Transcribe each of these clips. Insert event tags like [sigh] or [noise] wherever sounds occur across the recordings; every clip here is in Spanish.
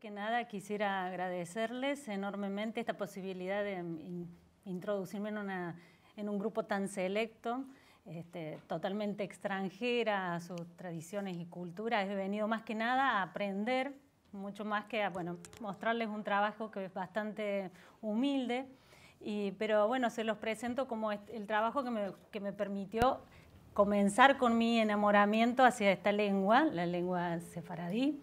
que nada quisiera agradecerles enormemente esta posibilidad de mm, introducirme en, una, en, un grupo tan selecto, este, totalmente extranjera a sus tradiciones y culturas. He venido más que nada a aprender, mucho más que a bueno, mostrarles un trabajo que es bastante humilde. pero bueno, se los presento como el trabajo que me, que me permitió comenzar con mi enamoramiento hacia esta lengua, la lengua sefaradí.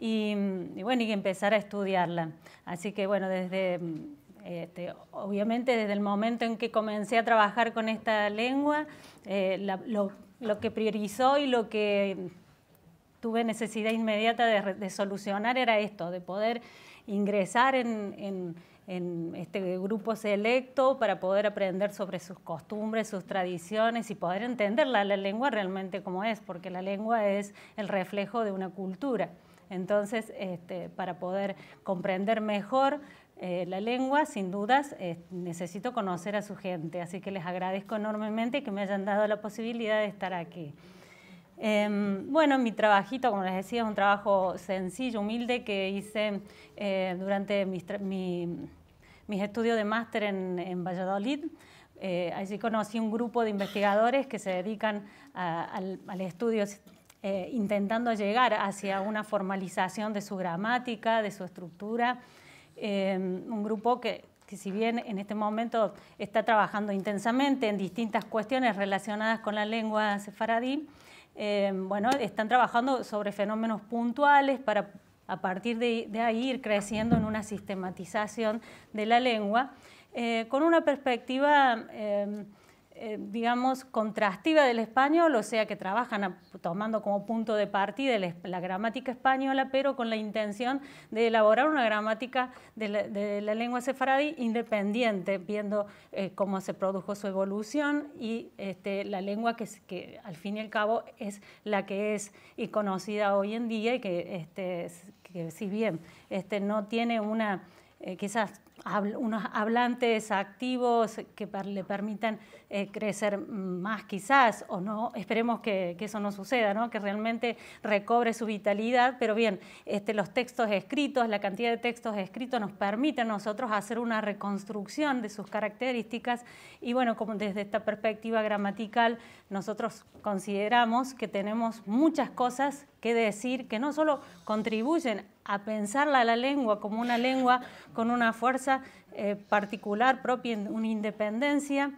Mm, y, bueno, y empezar a estudiarla. Así que bueno, desde mm, este, obviamente desde el momento en que comencé a trabajar con esta lengua, eh, lo, que priorizó y lo que tuve necesidad inmediata de, solucionar era esto, de poder ingresar en, este grupo selecto para poder aprender sobre sus costumbres, sus tradiciones y poder entender la lengua realmente como es, porque la lengua es el reflejo de una cultura. Entonces, este, para poder comprender mejor eh, la lengua, sin dudas, eh, necesito conocer a su gente. Así que les agradezco enormemente que me hayan dado la posibilidad de estar aquí. Em, bueno, mi trabajito, como les decía, es un trabajo sencillo, humilde, que hice eh, durante mis, estudios de máster en, Valladolid. allí conocí un grupo de investigadores que se dedican al, al estudio eh, intentando llegar hacia una formalización de su gramática, de su estructura. Eh, un grupo que, si bien en este momento está trabajando intensamente en distintas cuestiones relacionadas con la lengua sefaradí, eh, bueno, están trabajando sobre fenómenos puntuales para a partir de, ahí ir creciendo en una sistematización de la lengua, con una perspectiva eh, digamos, contrastiva del español, o sea, que trabajan tomando como punto de partida la gramática española, pero con la intención de elaborar una gramática de la, lengua sefaradí independiente, viendo eh, cómo se produjo su evolución y este, la lengua que, que, al fin y al cabo es la que es y conocida hoy en día y que, este, que si bien este, no tiene una... Eh, quizás unos hablantes activos que le permitan eh, crecer más quizás, o no, esperemos que, eso no suceda, ¿no? que realmente recobre su vitalidad, pero bien, este, los textos escritos, la cantidad de textos escritos nos permite a nosotros hacer una reconstrucción de sus características y bueno, como desde esta perspectiva gramatical, nosotros consideramos que tenemos muchas cosas que decir que no solo contribuyen a pensar la lengua como una lengua con una fuerza eh, particular propia, una independencia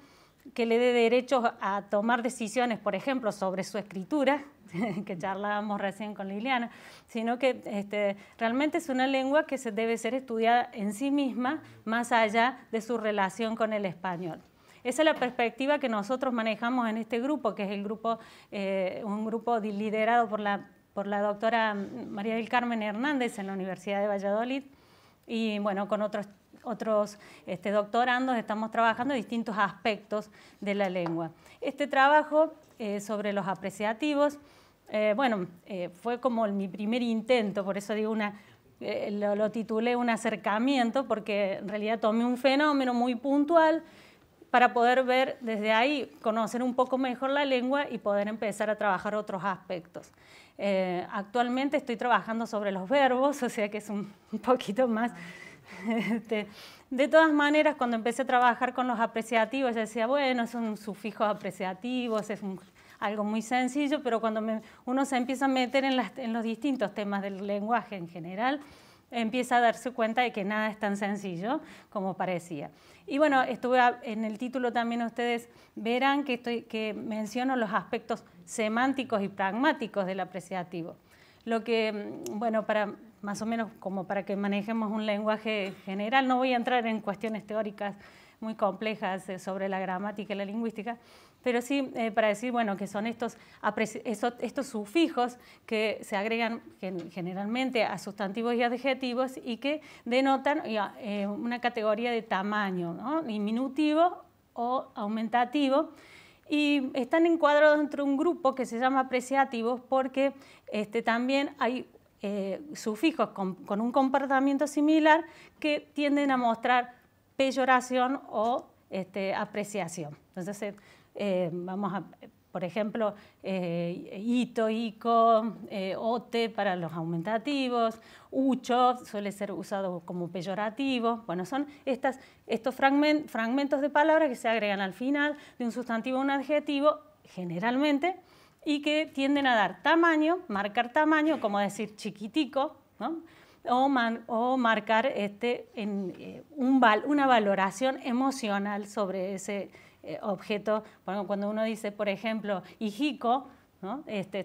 que le dé derechos a tomar decisiones, por ejemplo, sobre su escritura, [laughs] que charlábamos recién con Liliana, sino que este, realmente es una lengua que se debe ser estudiada en sí misma, más allá de su relación con el español. Esa es la perspectiva que nosotros manejamos en este grupo, que es el grupo, eh, un grupo liderado por la, por la doctora María del Carmen Hernández en la Universidad de Valladolid, y bueno, con otros otros este, doctorandos estamos trabajando distintos aspectos de la lengua. Este trabajo eh, sobre los apreciativos, eh, bueno, eh, fue como mi primer intento, por eso digo una, lo, titulé un acercamiento, porque en realidad tomé un fenómeno muy puntual para poder ver desde ahí, conocer un poco mejor la lengua y poder empezar a trabajar otros aspectos. actualmente estoy trabajando sobre los verbos, [laughs] o sea que es un poquito más [laughs] Este, de todas maneras, cuando empecé a trabajar con los apreciativos, decía, bueno, son sufijos apreciativos, es algo muy sencillo, pero cuando uno se empieza a meter en, los distintos temas del lenguaje en general, empieza a darse cuenta de que nada es tan sencillo como parecía. Y bueno, estuve en el título también ustedes verán que, que menciono los aspectos semánticos y pragmáticos del apreciativo. Lo que, mm, bueno, para más o menos como para que manejemos un lenguaje general. No voy a entrar en cuestiones teóricas muy complejas eh, sobre la gramática y la lingüística, pero sí eh, para decir, bueno, que son estos, estos sufijos que se agregan generalmente a sustantivos y adjetivos y que denotan eh, una categoría de tamaño, diminutivo o aumentativo, y están encuadrados entre un grupo que se llama apreciativos porque este, también hay eh, sufijos con, un comportamiento similar que tienden a mostrar peyoración o este, apreciación. Entonces, eh, eh, vamos a, por ejemplo, eh, hito, ico, ote para los aumentativos, ucho suele ser usado como peyorativo. Bueno, son estos fragmentos de palabras que se agregan al final de un sustantivo o un adjetivo, generalmente, y que tienden a dar tamaño, marcar tamaño, como decir chiquitico, ¿no? o, marcar este, eh, un una valoración emocional sobre ese eh, objeto. cuando uno dice, por ejemplo, hijico, este,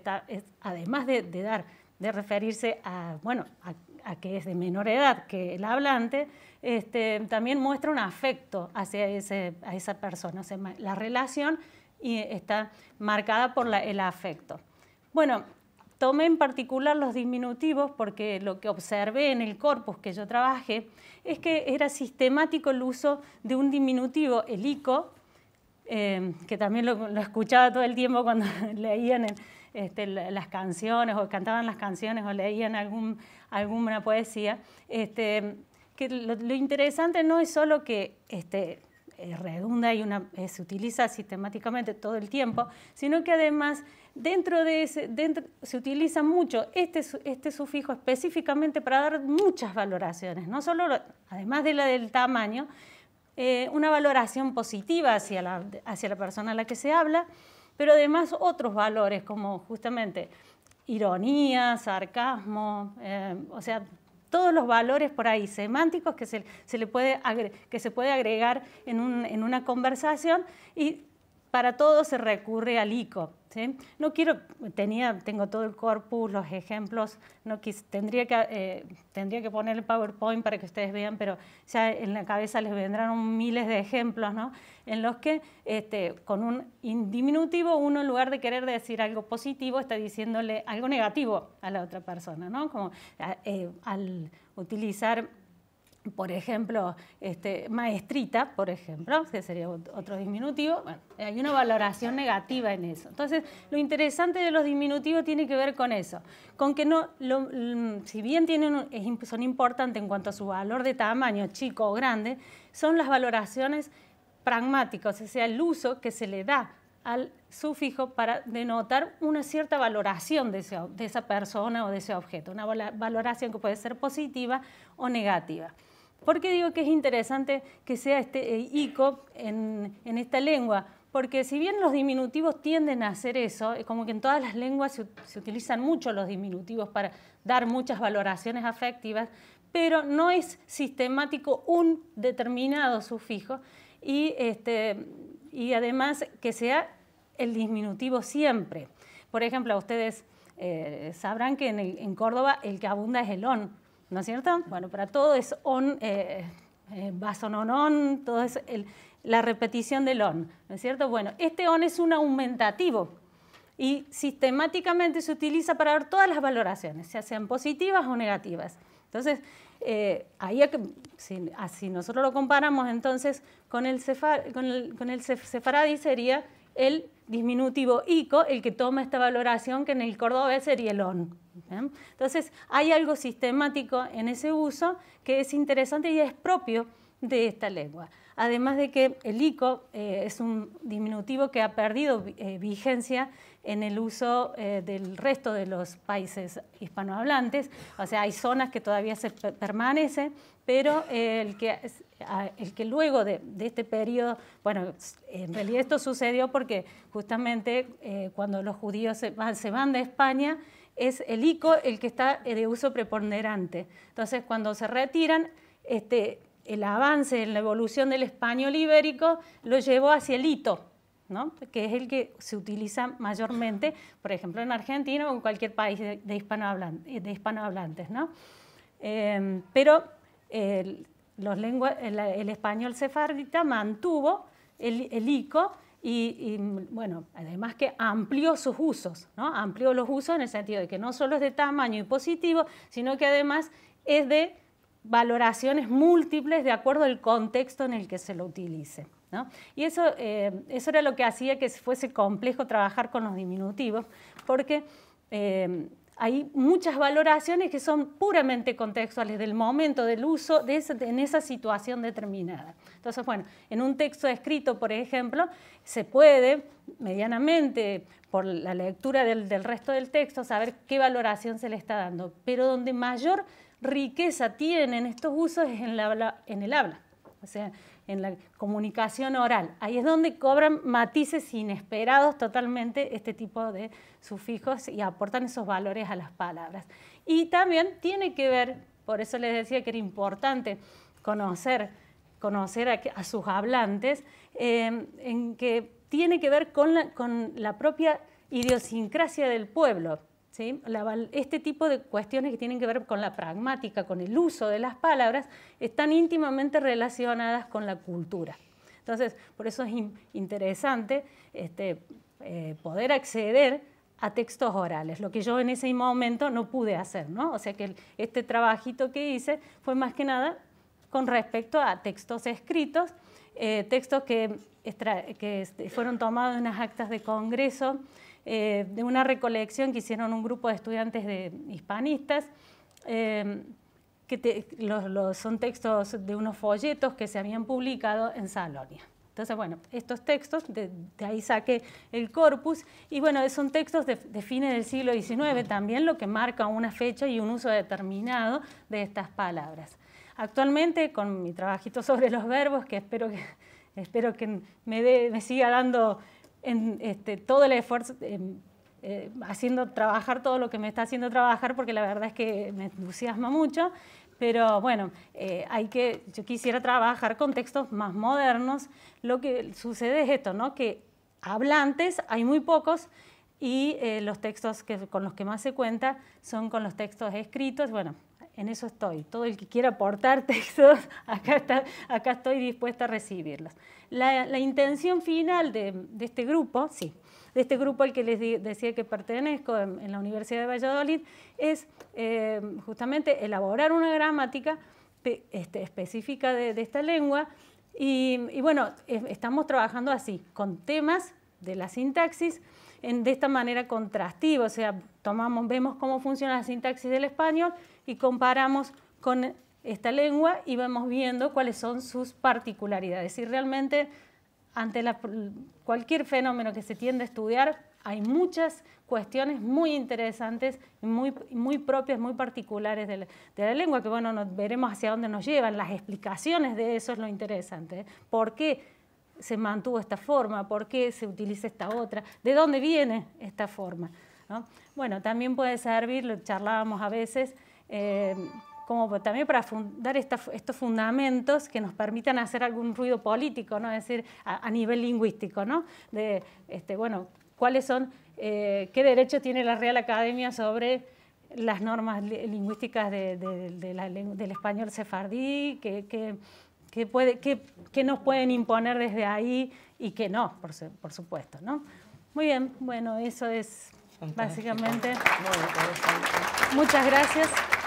además de, dar, de referirse a, bueno, a, que es de menor edad que el hablante, este, también muestra un afecto hacia a esa persona. la relación y está marcada por el afecto. Bueno, tomé en particular los diminutivos porque lo que observé en el corpus que yo trabajé es que era sistemático el uso de un diminutivo, el em, que también lo, escuchaba todo el tiempo cuando [laughs] leían este, las canciones o cantaban las canciones o leían algún, alguna poesía, este, que lo, interesante no es solo que este, redunda y eh, se utiliza sistemáticamente todo el tiempo, sino que además dentro de ese, se utiliza mucho este, este, sufijo específicamente para dar muchas valoraciones, no solo, además de la del tamaño, eh, una valoración positiva hacia la, persona a la que se habla, pero además otros valores como justamente ironía, sarcasmo, eh, o sea, todos los valores por ahí semánticos que se, se le puede, que se puede agregar en, un, en una conversación y para todo se recurre al ICO. No quiero, tenía, tengo todo el corpus, los ejemplos, no tendría, que, eh, tendría que poner el PowerPoint para que ustedes vean, pero ya en la cabeza les vendrán miles de ejemplos, ¿no? En los que este, con un diminutivo uno en lugar de querer decir algo positivo está diciéndole algo negativo a la otra persona, ¿no? Como eh, al utilizar por ejemplo, este, maestrita, por ejemplo, que sería otro diminutivo, hay una valoración negativa en eso. Entonces, lo interesante de los diminutivos tiene que ver con eso, con que no, mm, si bien tienen, son importantes en cuanto a su valor de tamaño, chico o grande, son las valoraciones pragmáticas, o sea, el uso que se le da al sufijo para denotar una cierta valoración de esa persona o de ese objeto, una valoración que puede ser positiva o negativa. ¿Por qué digo que es interesante que sea este eh, ICO en, esta lengua? Porque si bien los diminutivos tienden a hacer eso, es como que en todas las lenguas se, utilizan mucho los diminutivos para dar muchas valoraciones afectivas, pero no es sistemático un determinado sufijo y, este, y además que sea el diminutivo siempre. Por ejemplo, ustedes eh, sabrán que en Córdoba el que abunda es el on, ¿no es cierto? Bueno, para todo es on, eh, eh on, todo es el, la repetición del on, ¿no es cierto? Bueno, este on es un aumentativo y sistemáticamente se utiliza para ver todas las valoraciones, ya sean positivas o negativas. Entonces, eh, ahí, si, así nosotros lo comparamos entonces con el, cefar, con el, con el sería el disminutivo ICO el que toma esta valoración, que en el cordobés sería el ON. Entonces, hay algo sistemático en ese uso que es interesante y es propio de esta lengua además de que el ICO eh, es un diminutivo que ha perdido eh, vigencia en el uso eh, del resto de los países hispanohablantes, o sea, hay zonas que todavía se permanece, pero el, que, el que luego de, este periodo, bueno, en realidad esto sucedió porque justamente cuando los judíos se van, de España, es el ICO el que está de uso preponderante. Entonces, cuando se retiran, este, el avance en la evolución del español ibérico lo llevó hacia el hito, ¿no? que es el que se utiliza mayormente, por ejemplo, en Argentina o en cualquier país de, hispanohablantes. ¿no? Em, pero los el, español sefardita mantuvo el, el y, y, bueno, además que amplió sus usos, ¿no? amplió los usos en el sentido de que no solo es de tamaño y positivo, sino que además es de valoraciones múltiples de acuerdo al contexto en el que se lo utilice. Y eso, eh, eso era lo que hacía que fuese complejo trabajar con los diminutivos, porque eh, hay muchas valoraciones que son puramente contextuales del momento del uso de en esa situación determinada. Entonces, bueno, en un texto escrito, por ejemplo, se puede medianamente por la lectura del, resto del texto, saber qué valoración se le está dando. Pero donde mayor riqueza tienen estos usos es en, el habla, o sea, en la comunicación oral. Ahí es donde cobran matices inesperados totalmente este tipo de sufijos y aportan esos valores a las palabras. Y también tiene que ver, por eso les decía que era importante conocer, conocer a, sus hablantes, eh, en que tiene que ver con la, propia idiosincrasia del pueblo. este tipo de cuestiones que tienen que ver con la pragmática, con el uso de las palabras, están íntimamente relacionadas con la cultura. Entonces, por eso es interesante este, eh, poder acceder a textos orales, lo que yo en ese momento no pude hacer, O sea que este trabajito que hice fue más que nada con respecto a textos escritos, eh, textos que, que, este, fueron tomados de unas actas de Congreso, eh, de una recolección que hicieron un grupo de estudiantes de hispanistas, eh, que son textos de unos folletos que se habían publicado en Salonia. Entonces, bueno, estos textos, de, ahí saqué el corpus, y bueno, son textos de, de, fines del siglo XIX también, lo que marca una fecha y un uso determinado de estas palabras. Actualmente, con mi trabajito [laughs] sobre los verbos, que espero que, espero que me, siga dando este, todo el esfuerzo, em, eh, haciendo trabajar todo lo que me está haciendo trabajar, porque la verdad es que me entusiasma mucho. Pero bueno, eh, hay que, yo quisiera trabajar con textos más modernos. Lo que sucede es esto, ¿no? que hablantes hay muy pocos y eh, los textos que, con los que más se cuenta son con los textos escritos. Bueno, en eso estoy. Todo el que quiera aportar [laughs] textos, acá, estoy dispuesta a recibirlos. La, intención final de, este grupo, sí, de este grupo al que les decía que pertenezco en, la Universidad de Valladolid, es eh, justamente elaborar una gramática este, específica de, esta lengua. Y, bueno, estamos trabajando así, con temas de la sintaxis, en, de esta manera contrastiva, o sea, tomamos, vemos cómo funciona la sintaxis del español y comparamos con esta lengua y vamos viendo cuáles son sus particularidades. Y realmente ante cualquier fenómeno que se tiende a estudiar hay muchas cuestiones muy interesantes muy, propias, muy particulares de la, lengua, que bueno, nos, veremos hacia dónde nos llevan. Las explicaciones de eso es lo interesante. ¿eh? ¿Por qué se mantuvo esta forma? ¿Por qué se utiliza esta otra? ¿De dónde viene esta forma? Bueno, también puede servir, lo charlábamos a veces, eh, como también para fundar estos fundamentos que nos permitan hacer algún ruido político, ¿no? es decir, a, nivel lingüístico, ¿no? de, este, bueno, cuáles son, eh, qué derecho tiene la Real Academia sobre las normas lingüísticas del español sefardí, qué puede, nos pueden imponer desde ahí y qué no, por, supuesto. ¿no? Muy bien, bueno, eso es básicamente. Muchas gracias.